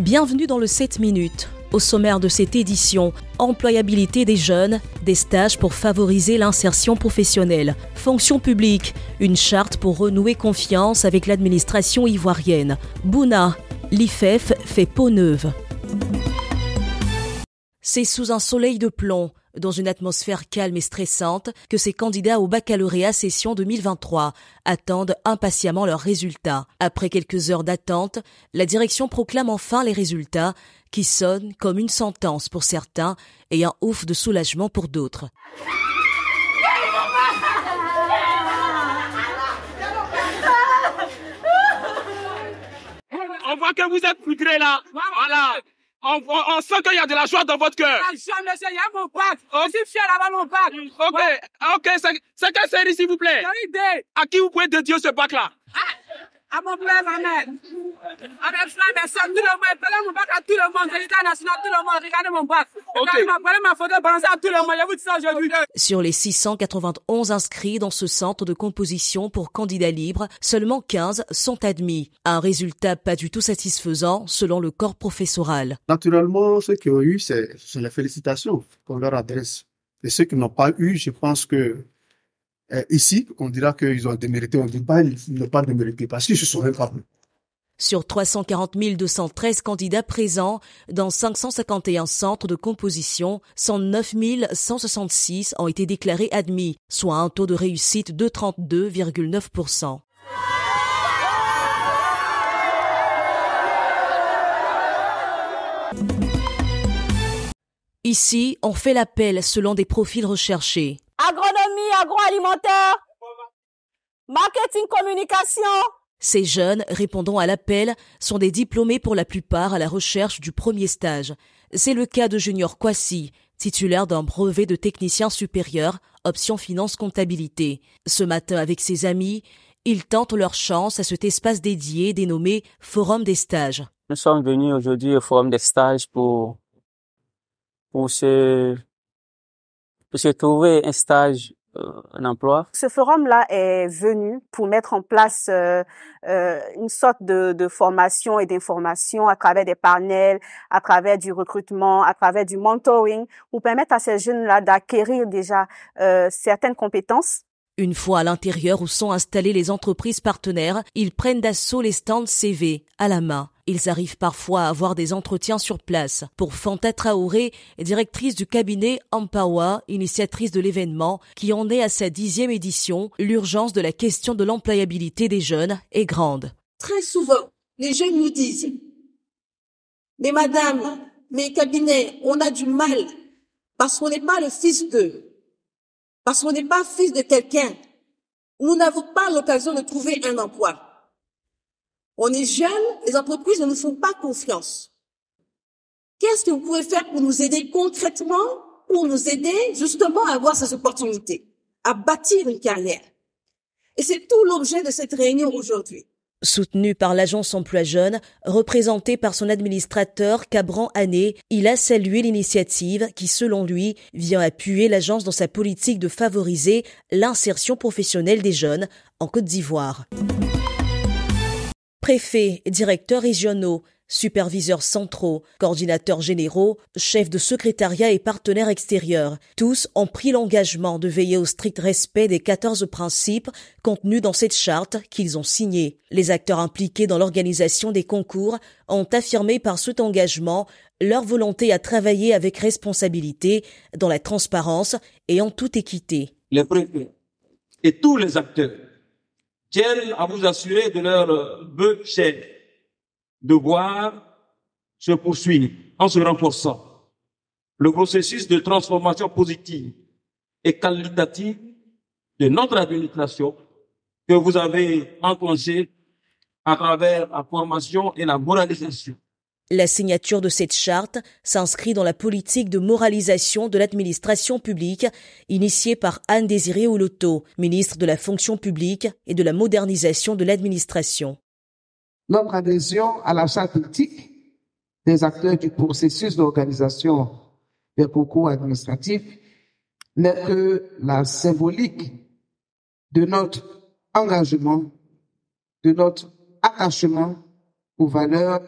Bienvenue dans le 7 minutes. Au sommaire de cette édition, employabilité des jeunes, des stages pour favoriser l'insertion professionnelle, fonction publique, une charte pour renouer confiance avec l'administration ivoirienne, Bouna, l'IFEF fait peau neuve. C'est sous un soleil de plomb dans une atmosphère calme et stressante que ces candidats au baccalauréat session 2023 attendent impatiemment leurs résultats. Après quelques heures d'attente, la direction proclame enfin les résultats qui sonnent comme une sentence pour certains et un ouf de soulagement pour d'autres. On voit que vous êtes poudrés là. Voilà. On, on, on, sent qu'il y a de la joie dans votre cœur. La joie, monsieur, il y a mon bac. Oh. Je suis fier d'avoir mon bac. Ok, ouais. ok, c'est quelle série, s'il vous plaît J'ai une idée. À qui vous pouvez dédier ce bac-là sur les 691 inscrits dans ce centre de composition pour candidats libres, seulement 15 sont admis. Un résultat pas du tout satisfaisant, selon le corps professoral. Naturellement, ceux qui ont eu, c'est les félicitations qu'on leur adresse. Et ceux qui n'ont pas eu, je pense que euh, ici, on dira qu'ils ont démérité, on ne dit pas ils n'ont pas démérité parce qu'ils se sont Sur 340 213 candidats présents dans 551 centres de composition, 109 166 ont été déclarés admis, soit un taux de réussite de 32,9%. Ici, on fait l'appel selon des profils recherchés agronomie, agroalimentaire, marketing, communication. Ces jeunes, répondant à l'appel, sont des diplômés pour la plupart à la recherche du premier stage. C'est le cas de Junior Kwasi, titulaire d'un brevet de technicien supérieur, option finance comptabilité. Ce matin, avec ses amis, ils tentent leur chance à cet espace dédié dénommé Forum des stages. Nous sommes venus aujourd'hui au Forum des stages pour, pour se se trouver un stage, euh, un emploi. Ce forum-là est venu pour mettre en place euh, euh, une sorte de, de formation et d'information à travers des panels, à travers du recrutement, à travers du mentoring, pour permettre à ces jeunes-là d'acquérir déjà certaines compétences une fois à l'intérieur où sont installées les entreprises partenaires, ils prennent d'assaut les stands CV à la main. Ils arrivent parfois à avoir des entretiens sur place. Pour Fanta Traoré, directrice du cabinet Ampawa, initiatrice de l'événement, qui en est à sa dixième édition, l'urgence de la question de l'employabilité des jeunes est grande. Très souvent, les jeunes nous disent, mais madame, mes cabinets, on a du mal parce qu'on n'est pas le fils d'eux. Parce qu'on n'est pas fils de quelqu'un. Nous n'avons pas l'occasion de trouver un emploi. On est jeunes, les entreprises ne nous font pas confiance. Qu'est-ce que vous pouvez faire pour nous aider concrètement, pour nous aider justement à avoir ces opportunités, à bâtir une carrière Et c'est tout l'objet de cette réunion aujourd'hui. Soutenu par l'agence emploi jeune, représenté par son administrateur Cabran Anné, il a salué l'initiative qui, selon lui, vient appuyer l'agence dans sa politique de favoriser l'insertion professionnelle des jeunes en Côte d'Ivoire préfets, directeurs régionaux, superviseurs centraux, coordinateurs généraux, chefs de secrétariat et partenaires extérieurs. Tous ont pris l'engagement de veiller au strict respect des 14 principes contenus dans cette charte qu'ils ont signée. Les acteurs impliqués dans l'organisation des concours ont affirmé par cet engagement leur volonté à travailler avec responsabilité, dans la transparence et en toute équité. Les préfets et tous les acteurs tiennent à vous assurer de leur bœuf cher, devoir se poursuivre en se renforçant. Le processus de transformation positive et qualitative de notre administration que vous avez enclenché à travers la formation et la moralisation la signature de cette charte s'inscrit dans la politique de moralisation de l'administration publique initiée par Anne-Désirée Ouloto, ministre de la fonction publique et de la modernisation de l'administration. Notre adhésion à la charte politique des acteurs du processus d'organisation des concours administratifs n'est que la symbolique de notre engagement, de notre attachement aux valeurs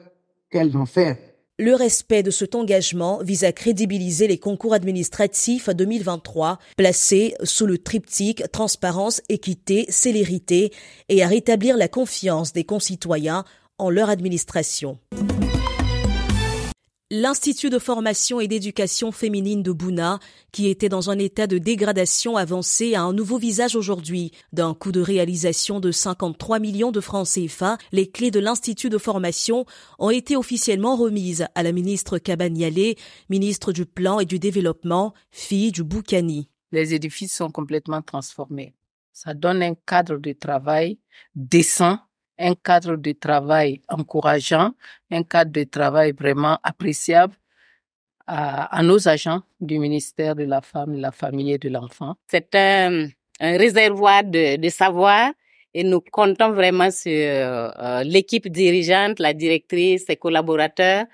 le respect de cet engagement vise à crédibiliser les concours administratifs 2023, placés sous le triptyque transparence, équité, célérité, et à rétablir la confiance des concitoyens en leur administration l'Institut de formation et d'éducation féminine de Bouna, qui était dans un état de dégradation avancée, a un nouveau visage aujourd'hui. D'un coût de réalisation de 53 millions de francs CFA, les clés de l'Institut de formation ont été officiellement remises à la ministre Cabanialé, ministre du Plan et du Développement, fille du Boukani. Les édifices sont complètement transformés. Ça donne un cadre de travail décent un cadre de travail encourageant, un cadre de travail vraiment appréciable à, nos agents du ministère de la Femme, de la Famille et de l'Enfant. C'est un, réservoir de, savoir et nous comptons vraiment sur euh, l'équipe dirigeante, la directrice, ses collaborateurs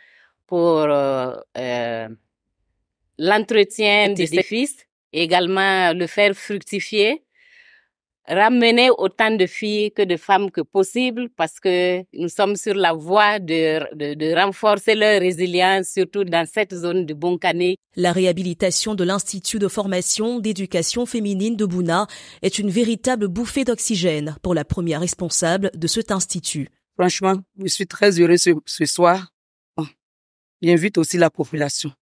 pour euh, euh l'entretien des également le faire fructifier ramener autant de filles que de femmes que possible parce que nous sommes sur la voie de, de, de renforcer leur résilience, surtout dans cette zone de canet. La réhabilitation de l'Institut de formation d'éducation féminine de Bouna est une véritable bouffée d'oxygène pour la première responsable de cet institut. Franchement, je suis très heureux ce, ce soir. J'invite aussi la population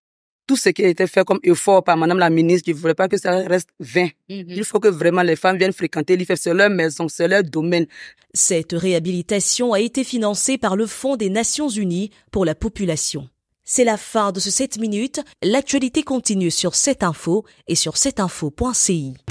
tout ce qui a été fait comme effort par Madame la ministre, je ne voudrais pas que ça reste vain. Mhm. Il faut que vraiment les femmes viennent fréquenter l'IFEF, e c'est leur maison, c'est leur domaine. Cette réhabilitation a été financée par le Fonds des Nations Unies pour la population. C'est la fin de ce 7 minutes. L'actualité continue sur cette info et sur 7infos.ci.